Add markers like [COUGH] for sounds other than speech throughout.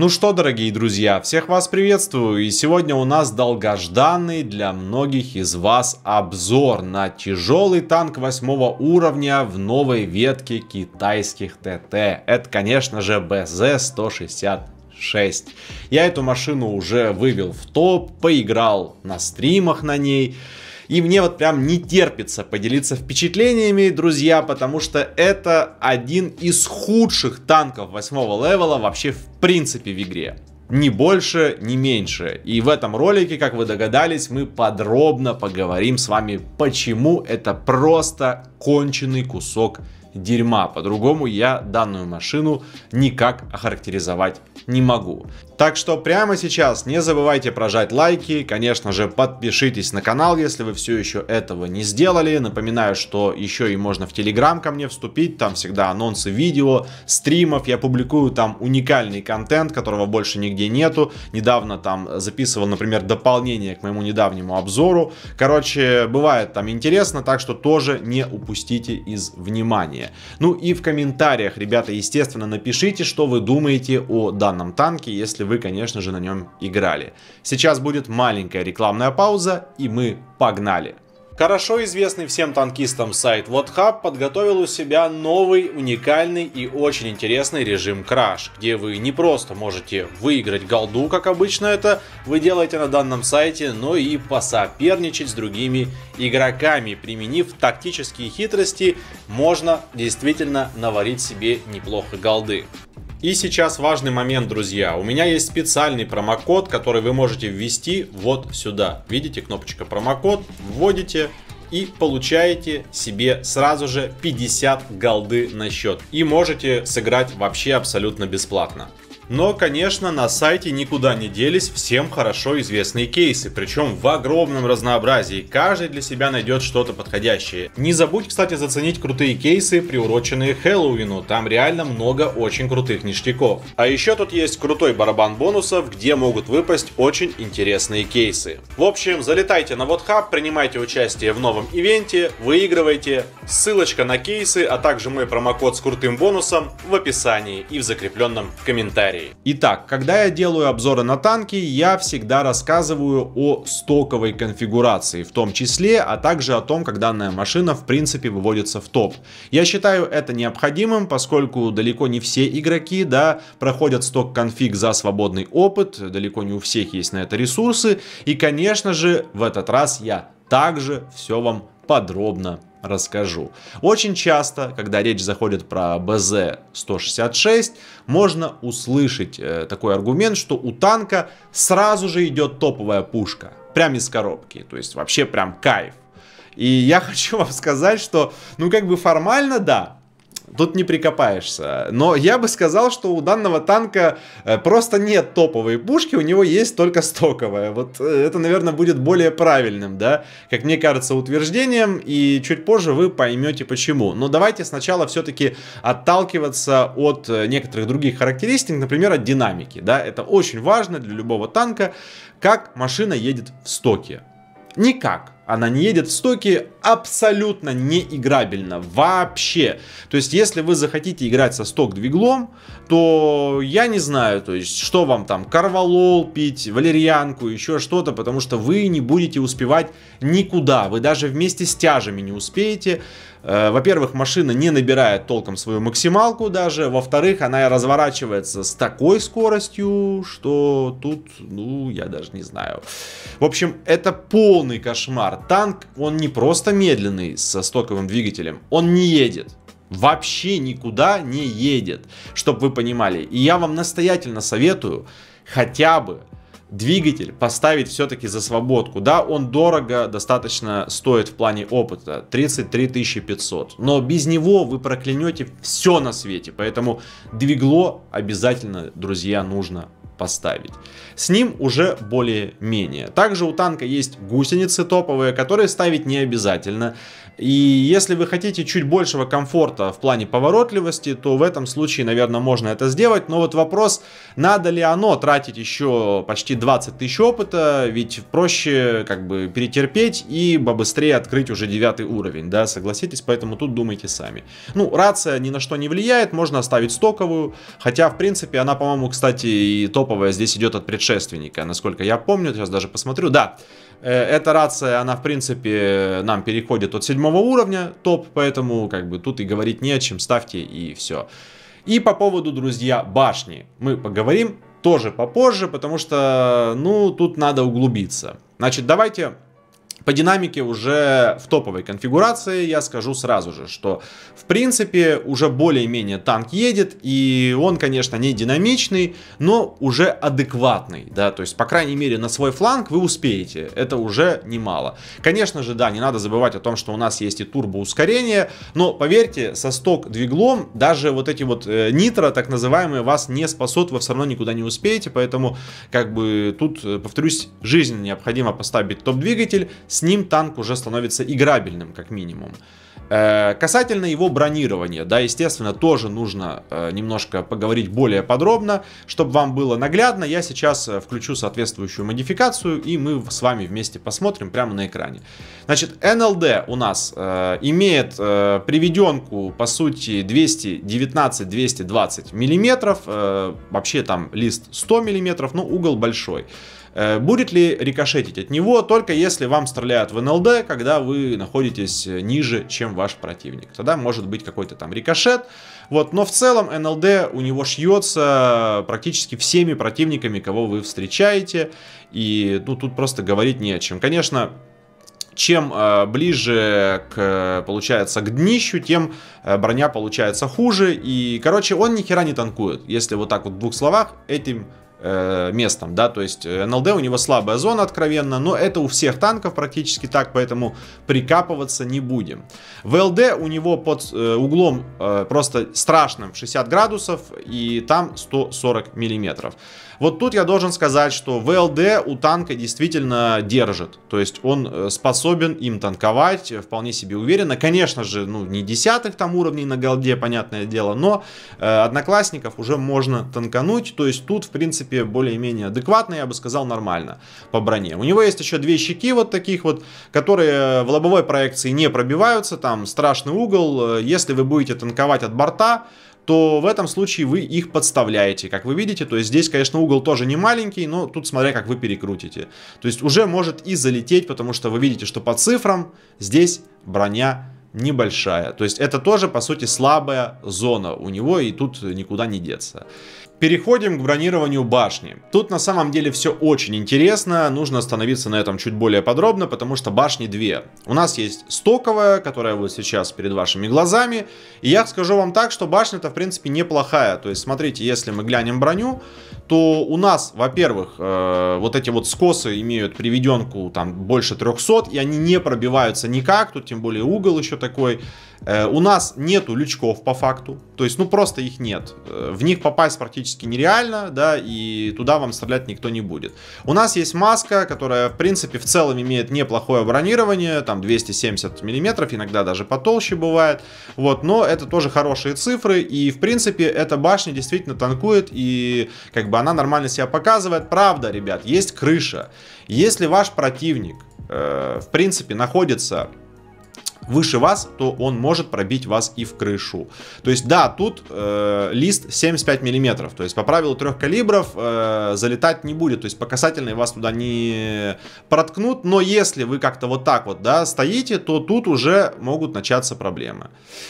Ну что, дорогие друзья, всех вас приветствую, и сегодня у нас долгожданный для многих из вас обзор на тяжелый танк восьмого уровня в новой ветке китайских ТТ. Это, конечно же, БЗ-160 6. Я эту машину уже вывел в топ, поиграл на стримах на ней. И мне вот прям не терпится поделиться впечатлениями, друзья, потому что это один из худших танков восьмого левела вообще в принципе в игре. Ни больше, ни меньше. И в этом ролике, как вы догадались, мы подробно поговорим с вами, почему это просто конченый кусок дерьма. По-другому я данную машину никак охарактеризовать не могу. Так что прямо сейчас не забывайте прожать лайки, конечно же подпишитесь на канал, если вы все еще этого не сделали. Напоминаю, что еще и можно в Телеграм ко мне вступить, там всегда анонсы видео, стримов, я публикую там уникальный контент, которого больше нигде нету. Недавно там записывал, например, дополнение к моему недавнему обзору. Короче, бывает там интересно, так что тоже не упустите из внимания. Ну и в комментариях, ребята, естественно, напишите, что вы думаете о данном танке, если вы, конечно же, на нем играли. Сейчас будет маленькая рекламная пауза, и мы погнали! Хорошо известный всем танкистам сайт WhatHub подготовил у себя новый, уникальный и очень интересный режим краш, где вы не просто можете выиграть голду, как обычно это вы делаете на данном сайте, но и посоперничать с другими игроками. Применив тактические хитрости, можно действительно наварить себе неплохо голды. И сейчас важный момент, друзья. У меня есть специальный промокод, который вы можете ввести вот сюда. Видите, кнопочка промокод, вводите, и получаете себе сразу же 50 голды на счет. И можете сыграть вообще абсолютно бесплатно. Но, конечно, на сайте никуда не делись всем хорошо известные кейсы, причем в огромном разнообразии, каждый для себя найдет что-то подходящее. Не забудь, кстати, заценить крутые кейсы, приуроченные Хэллоуину, там реально много очень крутых ништяков. А еще тут есть крутой барабан бонусов, где могут выпасть очень интересные кейсы. В общем, залетайте на WhatHub, принимайте участие в новом ивенте, выигрывайте. Ссылочка на кейсы, а также мой промокод с крутым бонусом в описании и в закрепленном комментарии комментарии. Итак, когда я делаю обзоры на танки, я всегда рассказываю о стоковой конфигурации в том числе, а также о том, как данная машина в принципе выводится в топ. Я считаю это необходимым, поскольку далеко не все игроки да, проходят сток-конфиг за свободный опыт, далеко не у всех есть на это ресурсы, и конечно же в этот раз я также все вам подробно расскажу. Очень часто, когда речь заходит про БЗ-166, можно услышать э, такой аргумент, что у танка сразу же идет топовая пушка, прямо из коробки, то есть вообще прям кайф. И я [LAUGHS] хочу вам сказать, что, ну как бы формально, да, Тут не прикопаешься. Но я бы сказал, что у данного танка э, просто нет топовой пушки, у него есть только стоковая. Вот э, это, наверное, будет более правильным, да, как мне кажется, утверждением, и чуть позже вы поймете почему. Но давайте сначала все-таки отталкиваться от э, некоторых других характеристик, например, от динамики, да, это очень важно для любого танка, как машина едет в стоке. Никак она не едет в стоке, абсолютно неиграбельно вообще. То есть, если вы захотите играть со сток-двиглом, то я не знаю, то есть, что вам там, карвалол пить, валерьянку, еще что-то, потому что вы не будете успевать никуда, вы даже вместе с тяжами не успеете. Э, во-первых, машина не набирает толком свою максималку даже, во-вторых, она разворачивается с такой скоростью, что тут, ну, я даже не знаю. В общем, это полный кошмар. Танк, он не просто медленный со стоковым двигателем, он не едет вообще никуда не едет, чтобы вы понимали. И я вам настоятельно советую хотя бы двигатель поставить все-таки за свободку. Да, он дорого достаточно стоит в плане опыта, 33 500, но без него вы проклянете все на свете, поэтому двигло обязательно, друзья, нужно поставить. С ним уже более-менее. Также у танка есть гусеницы топовые, которые ставить не обязательно. И если вы хотите чуть большего комфорта в плане поворотливости, то в этом случае, наверное, можно это сделать. Но вот вопрос, надо ли оно тратить еще почти 20 тысяч опыта, ведь проще как бы перетерпеть и быстрее открыть уже девятый уровень, да, согласитесь, поэтому тут думайте сами. Ну, рация ни на что не влияет, можно оставить стоковую, хотя, в принципе, она, по-моему, кстати, и топ топовая здесь идет от предшественника, насколько я помню, сейчас даже посмотрю, да, э, эта рация, она в принципе нам переходит от седьмого уровня топ, поэтому как бы тут и говорить не о чем, ставьте и все. И по поводу, друзья, башни мы поговорим тоже попозже, потому что, ну, тут надо углубиться. Значит, давайте по динамике уже в топовой конфигурации я скажу сразу же, что в принципе уже более-менее танк едет, и он, конечно, не динамичный, но уже адекватный, да, то есть, по крайней мере, на свой фланг вы успеете, это уже немало. Конечно же, да, не надо забывать о том, что у нас есть и турбоускорение, но, поверьте, со сток-двиглом даже вот эти вот э, нитро, так называемые, вас не спасут, вы все равно никуда не успеете, поэтому, как бы, тут, э, повторюсь, жизненно необходимо поставить топ-двигатель с ним танк уже становится играбельным, как минимум. Э, касательно его бронирования, да, естественно, тоже нужно э, немножко поговорить более подробно, чтобы вам было наглядно. Я сейчас э, включу соответствующую модификацию, и мы с вами вместе посмотрим прямо на экране. Значит, НЛД у нас э, имеет э, приведенку, по сути, 219-220 миллиметров, э, вообще там лист 100 миллиметров, но угол большой. Э, будет ли рикошетить от него, только если вам стреляют в НЛД, когда вы находитесь ниже, чем ваш противник. Тогда может быть какой-то там рикошет. Вот, но в целом НЛД у него шьется практически всеми противниками, кого вы встречаете. И ну, тут просто говорить не о чем. Конечно, чем э, ближе к, получается, к днищу, тем э, броня получается хуже. И, короче, он ни хера не танкует. Если вот так вот в двух словах, этим э, местом, да, то есть э, НЛД у него слабая зона откровенно, но это у всех танков практически так, поэтому прикапываться не будем. ВЛД у него под э, углом э, просто страшным 60 градусов и там 140 миллиметров. Вот тут я должен сказать, что ВЛД у танка действительно держит. То есть он э, способен им танковать э, вполне себе уверенно. Конечно же, ну не десятых там уровней на голде, понятное дело, но э, одноклассников уже можно танкануть. То есть тут, в принципе, более-менее адекватно, я бы сказал, нормально по броне. У него есть еще две щеки вот таких вот, которые в лобовой проекции не пробиваются. Там страшный угол. Э, если вы будете танковать от борта, то в этом случае вы их подставляете. Как вы видите, то есть здесь, конечно, угол тоже не маленький, но тут смотря как вы перекрутите. То есть уже может и залететь, потому что вы видите, что по цифрам здесь броня небольшая. То есть это тоже, по сути, слабая зона у него, и тут никуда не деться. Переходим к бронированию башни. Тут на самом деле все очень интересно, нужно остановиться на этом чуть более подробно, потому что башни две. У нас есть стоковая, которая вот сейчас перед вашими глазами, и я скажу вам так, что башня-то в принципе неплохая, то есть смотрите, если мы глянем броню, то у нас, во-первых, э, вот эти вот скосы имеют приведенку там больше 300, и они не пробиваются никак, тут тем более угол еще такой, Э, у нас нету лючков по факту, то есть, ну, просто их нет. Э, в них попасть практически нереально, да, и туда вам стрелять никто не будет. У нас есть маска, которая, в принципе, в целом имеет неплохое бронирование, там 270 миллиметров, иногда даже потолще бывает, вот, но это тоже хорошие цифры, и, в принципе, эта башня действительно танкует, и, как бы, она нормально себя показывает. Правда, ребят, есть крыша. Если ваш противник э, в принципе, находится выше вас, то он может пробить вас и в крышу. То есть, да, тут э, лист 75 миллиметров. То есть, по правилу трех калибров э, залетать не будет. То есть, по касательной вас туда не проткнут. Но если вы как-то вот так вот, да, стоите, то тут уже могут начаться проблемы.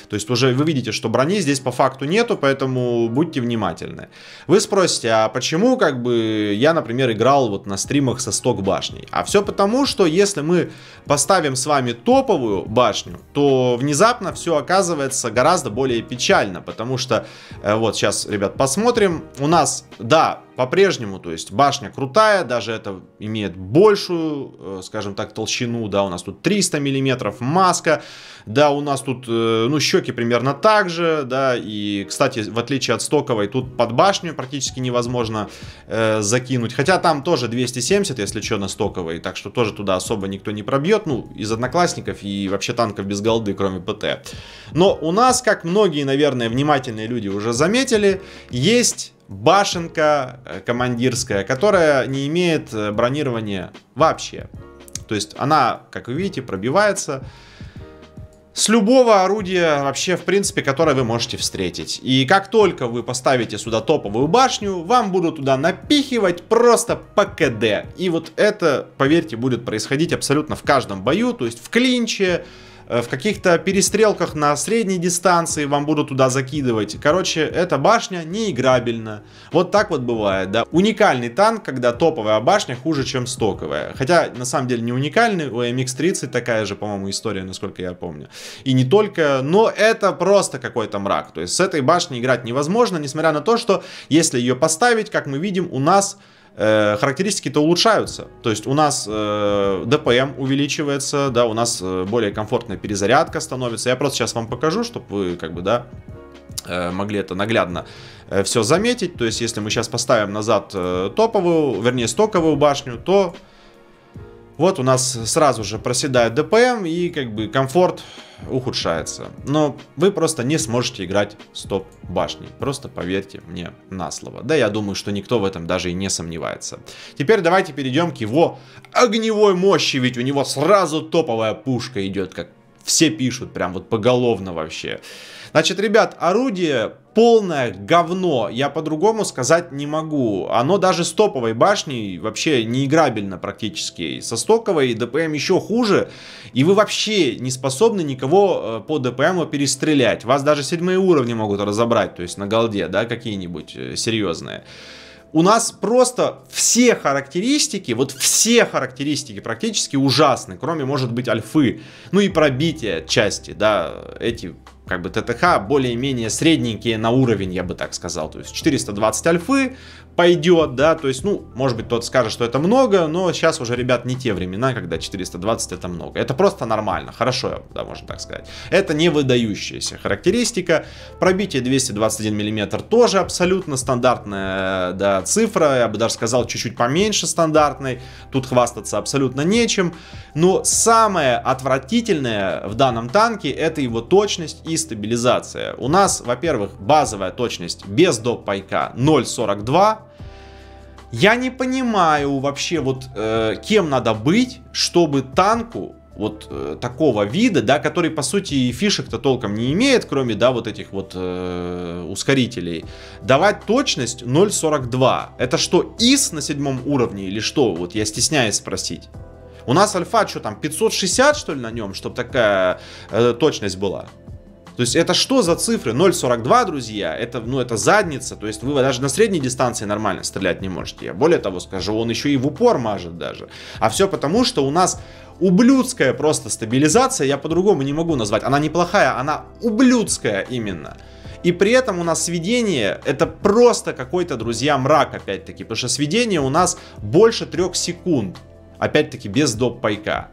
То есть, уже вы видите, что брони здесь по факту нету, поэтому будьте внимательны. Вы спросите, а почему, как бы, я, например, играл вот на стримах со сток башней? А все потому, что если мы поставим с вами топовую башню, башню, то внезапно все оказывается гораздо более печально, потому что, э, вот сейчас, ребят, посмотрим, у нас, да, по-прежнему, то есть башня крутая, даже это имеет большую, э, скажем так, толщину, да, у нас тут 300 миллиметров маска, да, у нас тут, э, ну, щеки примерно так же, да, и, кстати, в отличие от стоковой, тут под башню практически невозможно э, закинуть, хотя там тоже 270, если что, на стоковой, так что тоже туда особо никто не пробьет, ну, из одноклассников и вообще танков без голды, кроме ПТ. Но у нас, как многие, наверное, внимательные люди уже заметили, есть башенка э, командирская, которая не имеет э, бронирования вообще. То есть она, как вы видите, пробивается с любого орудия вообще, в принципе, которое вы можете встретить. И как только вы поставите сюда топовую башню, вам будут туда напихивать просто по КД. И вот это, поверьте, будет происходить абсолютно в каждом бою, то есть в клинче, Э, в каких-то перестрелках на средней дистанции вам будут туда закидывать. Короче, эта башня неиграбельна. Вот так вот бывает, да. Уникальный танк, когда топовая башня хуже, чем стоковая. Хотя, на самом деле, не уникальный. У MX-30 такая же, по-моему, история, насколько я помню. И не только, но это просто какой-то мрак. То есть с этой башней играть невозможно, несмотря на то, что если ее поставить, как мы видим, у нас э, характеристики-то улучшаются. То есть у нас э, ДПМ увеличивается, да, у нас э, более комфортная перезарядка становится. Я просто сейчас вам покажу, чтобы вы как бы, да, э, могли это наглядно э, все заметить. То есть если мы сейчас поставим назад э, топовую, вернее стоковую башню, то вот у нас сразу же проседает ДПМ и как бы комфорт ухудшается. Но вы просто не сможете играть стоп башней. Просто поверьте мне на слово. Да я думаю, что никто в этом даже и не сомневается. Теперь давайте перейдем к его огневой мощи, ведь у него сразу топовая пушка идет, как все пишут, прям вот поголовно вообще. Значит, ребят, орудие полное говно. Я по-другому сказать не могу. Оно даже с топовой башней вообще неиграбельно практически. Со стоковой ДПМ еще хуже. И вы вообще не способны никого э, по ДПМу перестрелять. Вас даже седьмые уровни могут разобрать. То есть на голде, да, какие-нибудь э, серьезные. У нас просто все характеристики, вот все характеристики практически ужасны, кроме, может быть, альфы. Ну и пробития части, да, эти как бы ТТХ более-менее средненькие на уровень, я бы так сказал. То есть 420 альфы, пойдет, да, то есть, ну, может быть, тот скажет, что это много, но сейчас уже, ребят, не те времена, когда 420 это много. Это просто нормально, хорошо, да, можно так сказать. Это не выдающаяся характеристика. Пробитие 221 мм тоже абсолютно стандартная, да, цифра, я бы даже сказал, чуть-чуть поменьше стандартной. Тут хвастаться абсолютно нечем. Но самое отвратительное в данном танке это его точность и стабилизация. У нас, во-первых, базовая точность без доп. пайка 0.42, я не понимаю вообще вот э, кем надо быть, чтобы танку вот э, такого вида, да, который по сути и фишек-то толком не имеет, кроме, да, вот этих вот э, ускорителей, давать точность 0.42. Это что, ИС на седьмом уровне или что? Вот я стесняюсь спросить. У нас альфа что там, 560 что ли на нем, чтобы такая э, точность была? То есть это что за цифры? 0,42, друзья, это, ну, это задница, то есть вы даже на средней дистанции нормально стрелять не можете. Я более того скажу, он еще и в упор мажет даже. А все потому, что у нас ублюдская просто стабилизация, я по-другому не могу назвать. Она неплохая, она ублюдская именно. И при этом у нас сведение это просто какой-то, друзья, мрак опять-таки. Потому что сведение у нас больше трех секунд. Опять-таки без доп пайка.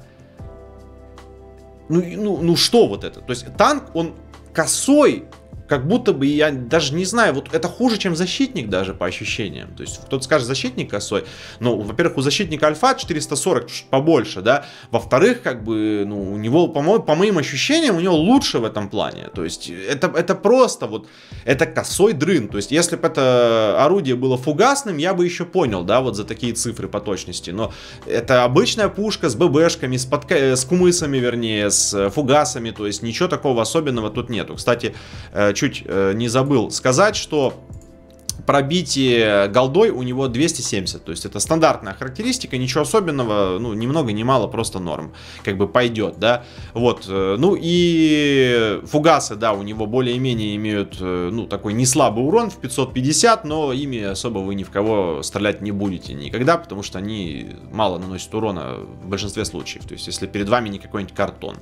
Ну, ну, ну что вот это? То есть танк, он Katsui как будто бы я даже не знаю, вот это хуже, чем защитник даже по ощущениям. То есть кто-то скажет, защитник косой. Ну, во-первых, у защитника альфа 440 чуть побольше, да. Во-вторых, как бы, ну, у него, по, мо- по моим ощущениям, у него лучше в этом плане. То есть это, это просто вот, это косой дрын. То есть если бы это орудие было фугасным, я бы еще понял, да, вот за такие цифры по точности. Но это обычная пушка с ББшками, с, подка- э, с кумысами, вернее, с э, фугасами. То есть ничего такого особенного тут нету. Кстати, э, чуть э, не забыл сказать, что пробитие голдой у него 270. То есть это стандартная характеристика, ничего особенного, ну, ни много ни мало, просто норм. Как бы пойдет, да. Вот, э, ну и фугасы, да, у него более-менее имеют, э, ну, такой не слабый урон в 550, но ими особо вы ни в кого стрелять не будете никогда, потому что они мало наносят урона в большинстве случаев. То есть если перед вами не какой-нибудь картон.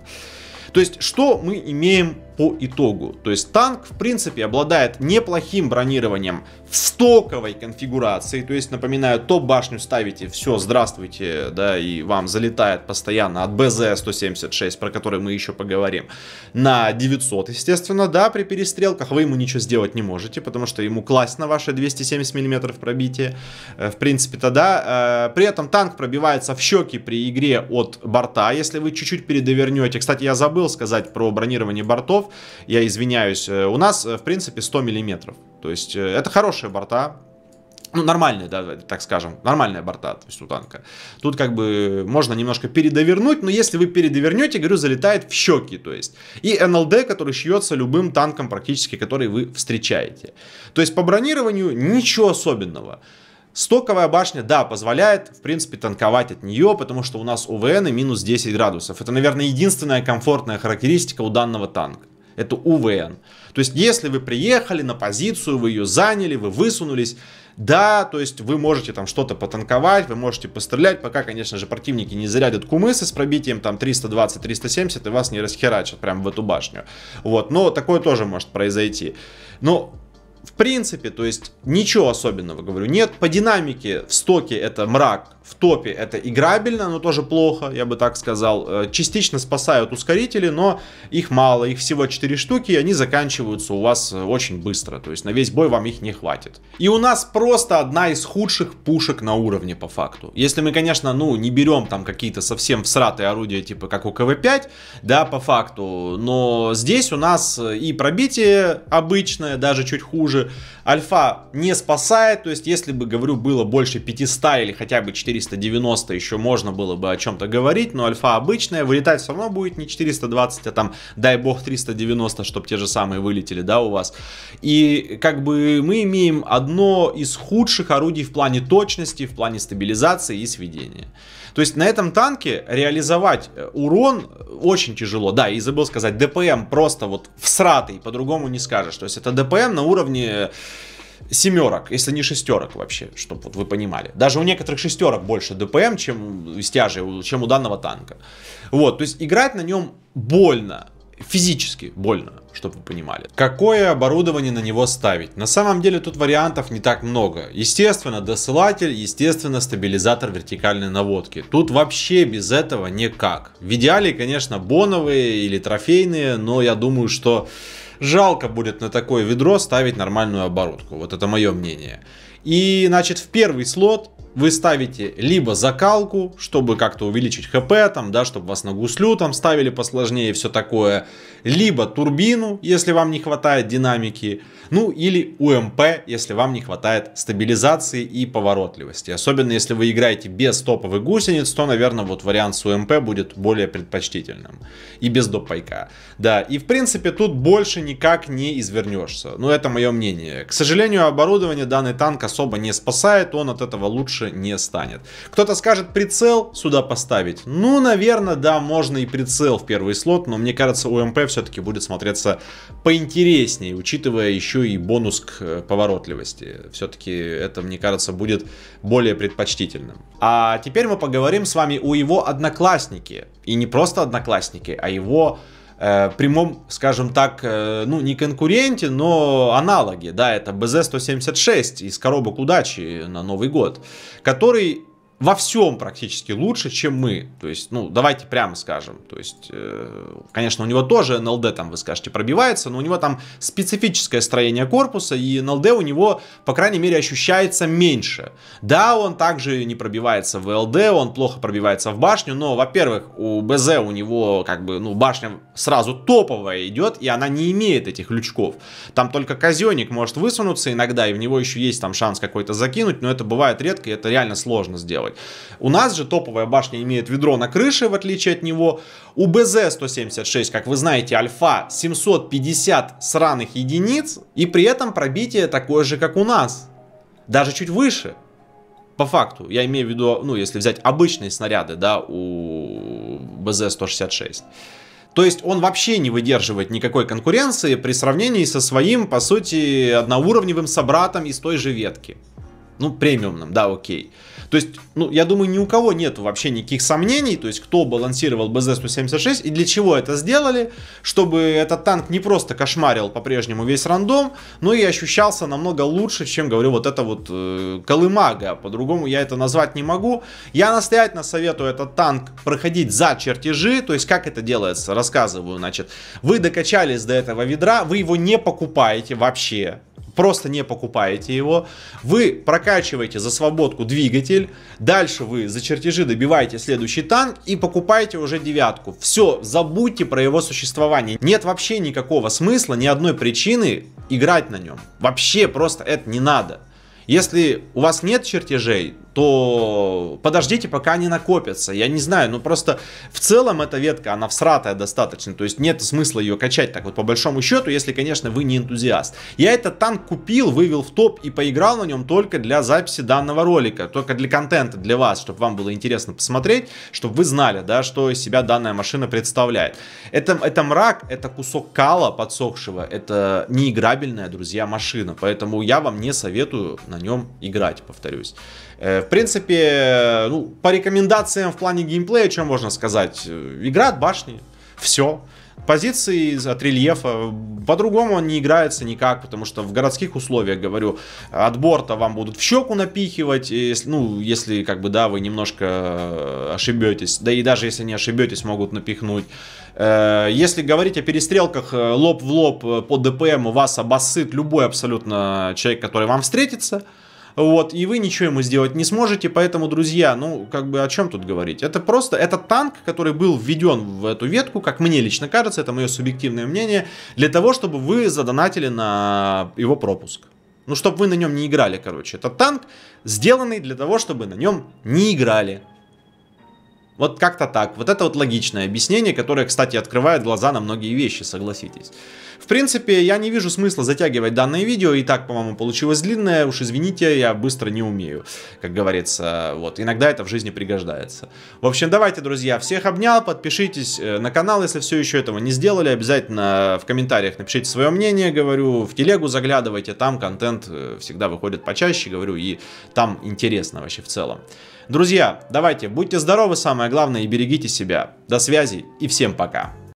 То есть, что мы имеем по итогу? То есть, танк, в принципе, обладает неплохим бронированием в стоковой конфигурации. То есть, напоминаю, топ-башню ставите, все, здравствуйте, да, и вам залетает постоянно от БЗ-176, про который мы еще поговорим, на 900, естественно, да, при перестрелках. Вы ему ничего сделать не можете, потому что ему класть на ваше 270 мм пробитие. Э, в принципе, тогда. Э, при этом танк пробивается в щеки при игре от борта, если вы чуть-чуть передовернете. Кстати, я забыл, забыл сказать про бронирование бортов. Я извиняюсь. Э, у нас, э, в принципе, 100 миллиметров. То есть э, это хорошие борта, ну, нормальные, да, так скажем, нормальная борта, то есть у танка. Тут как бы можно немножко передовернуть, но если вы передовернете, говорю, залетает в щеки, то есть. И НЛД, который шьется любым танком практически, который вы встречаете. То есть по бронированию ничего особенного. Стоковая башня, да, позволяет, в принципе, танковать от нее, потому что у нас УВН и минус 10 градусов. Это, наверное, единственная комфортная характеристика у данного танка. Это УВН. То есть, если вы приехали на позицию, вы ее заняли, вы высунулись, да, то есть вы можете там что-то потанковать, вы можете пострелять, пока, конечно же, противники не зарядят кумысы с пробитием там 320-370 и вас не расхерачат прям в эту башню. Вот, но такое тоже может произойти. Но в принципе, то есть ничего особенного, говорю, нет. По динамике в стоке это мрак в топе это играбельно, но тоже плохо, я бы так сказал. Э, частично спасают ускорители, но их мало, их всего 4 штуки, и они заканчиваются у вас э, очень быстро, то есть на весь бой вам их не хватит. И у нас просто одна из худших пушек на уровне по факту. Если мы, конечно, ну, не берем там какие-то совсем всратые орудия, типа как у КВ-5, да, по факту, но здесь у нас э, и пробитие обычное, даже чуть хуже, альфа не спасает, то есть если бы, говорю, было больше 500 или хотя бы 4 490 еще можно было бы о чем-то говорить, но альфа обычная, вылетать все равно будет не 420, а там, дай бог, 390, чтобы те же самые вылетели, да, у вас. И как бы мы имеем одно из худших орудий в плане точности, в плане стабилизации и сведения. То есть на этом танке реализовать э, урон очень тяжело. Да, и забыл сказать, ДПМ просто вот всратый, по-другому не скажешь. То есть это ДПМ на уровне семерок, если не шестерок вообще, чтобы вот вы понимали. Даже у некоторых шестерок больше ДПМ, чем стяжей, чем у данного танка. Вот, то есть играть на нем больно, физически больно, чтобы вы понимали. Какое оборудование на него ставить? На самом деле тут вариантов не так много. Естественно, досылатель, естественно, стабилизатор вертикальной наводки. Тут вообще без этого никак. В идеале, конечно, боновые или трофейные, но я думаю, что жалко будет на такое ведро ставить нормальную оборотку. Вот это мое мнение. И, значит, в первый слот вы ставите либо закалку, чтобы как-то увеличить хп, там, да, чтобы вас на гуслю там ставили посложнее и все такое, либо турбину, если вам не хватает динамики, ну или УМП, если вам не хватает стабилизации и поворотливости. Особенно если вы играете без топовых гусениц, то, наверное, вот вариант с УМП будет более предпочтительным. И без допайка. Да, и в принципе тут больше никак не извернешься. ну, это мое мнение. К сожалению, оборудование данный танк особо не спасает, он от этого лучше лучше не станет. Кто-то скажет прицел сюда поставить. Ну, наверное, да, можно и прицел в первый слот, но мне кажется, у МП все-таки будет смотреться поинтереснее, учитывая еще и бонус к э, поворотливости. Все-таки это, мне кажется, будет более предпочтительным. А теперь мы поговорим с вами о его однокласснике. И не просто одноклассники, а его э, прямом, скажем так, э, ну не конкуренте, но аналоге, да, это BZ-176 из коробок удачи на Новый год, который во всем практически лучше, чем мы. То есть, ну, давайте прямо скажем. То есть, э, конечно, у него тоже НЛД там, вы скажете, пробивается, но у него там специфическое строение корпуса, и НЛД у него, по крайней мере, ощущается меньше. Да, он также не пробивается в ЛД, он плохо пробивается в башню, но, во-первых, у БЗ у него, как бы, ну, башня сразу топовая идет, и она не имеет этих лючков. Там только казенник может высунуться иногда, и в него еще есть там шанс какой-то закинуть, но это бывает редко, и это реально сложно сделать делать. У нас же топовая башня имеет ведро на крыше, в отличие от него. У БЗ-176, как вы знаете, альфа 750 сраных единиц, и при этом пробитие такое же, как у нас. Даже чуть выше. По факту, я имею в виду, ну, если взять обычные снаряды, да, у БЗ-166. То есть он вообще не выдерживает никакой конкуренции при сравнении со своим, по сути, одноуровневым собратом из той же ветки. Ну, премиумным, да, окей. То есть, ну, я думаю, ни у кого нет вообще никаких сомнений, то есть, кто балансировал БЗ-176 и для чего это сделали, чтобы этот танк не просто кошмарил по-прежнему весь рандом, но и ощущался намного лучше, чем, говорю, вот это вот э, колымага, по-другому я это назвать не могу. Я настоятельно советую этот танк проходить за чертежи, то есть, как это делается, рассказываю, значит, вы докачались до этого ведра, вы его не покупаете вообще, просто не покупаете его, вы прокачиваете за свободку двигатель, дальше вы за чертежи добиваете следующий танк и покупаете уже девятку. Все, забудьте про его существование. Нет вообще никакого смысла, ни одной причины играть на нем. Вообще просто это не надо. Если у вас нет чертежей, то подождите, пока они накопятся. Я не знаю, ну просто в целом эта ветка, она всратая достаточно, то есть нет смысла ее качать так вот по большому счету, если, конечно, вы не энтузиаст. Я этот танк купил, вывел в топ и поиграл на нем только для записи данного ролика, только для контента, для вас, чтобы вам было интересно посмотреть, чтобы вы знали, да, что из себя данная машина представляет. Это, это мрак, это кусок кала подсохшего, это неиграбельная, друзья, машина, поэтому я вам не советую на нем играть, повторюсь. Э, в принципе, э, ну, по рекомендациям в плане геймплея, чем можно сказать? Э, игра от башни, все. Позиции от рельефа, по-другому он не играется никак, потому что в городских условиях, говорю, от борта вам будут в щеку напихивать, если, ну, если, как бы, да, вы немножко ошибетесь, да и даже если не ошибетесь, могут напихнуть. Если говорить о перестрелках лоб в лоб по ДПМ, у вас обоссыт любой абсолютно человек, который вам встретится, вот, и вы ничего ему сделать не сможете, поэтому, друзья, ну, как бы о чем тут говорить? Это просто, это танк, который был введен в эту ветку, как мне лично кажется, это мое субъективное мнение, для того, чтобы вы задонатили на его пропуск. Ну, чтобы вы на нем не играли, короче. Это танк, сделанный для того, чтобы на нем не играли. Вот как-то так. Вот это вот логичное объяснение, которое, кстати, открывает глаза на многие вещи, согласитесь. В принципе, я не вижу смысла затягивать данное видео, и так, по-моему, получилось длинное, уж извините, я быстро не умею, как говорится, вот, иногда это в жизни пригождается. В общем, давайте, друзья, всех обнял, подпишитесь э, на канал, если все еще этого не сделали, обязательно в комментариях напишите свое мнение, говорю, в телегу заглядывайте, там контент э, всегда выходит почаще, говорю, и там интересно вообще в целом. Друзья, давайте, будьте здоровы, самое главное, и берегите себя. До связи и всем пока.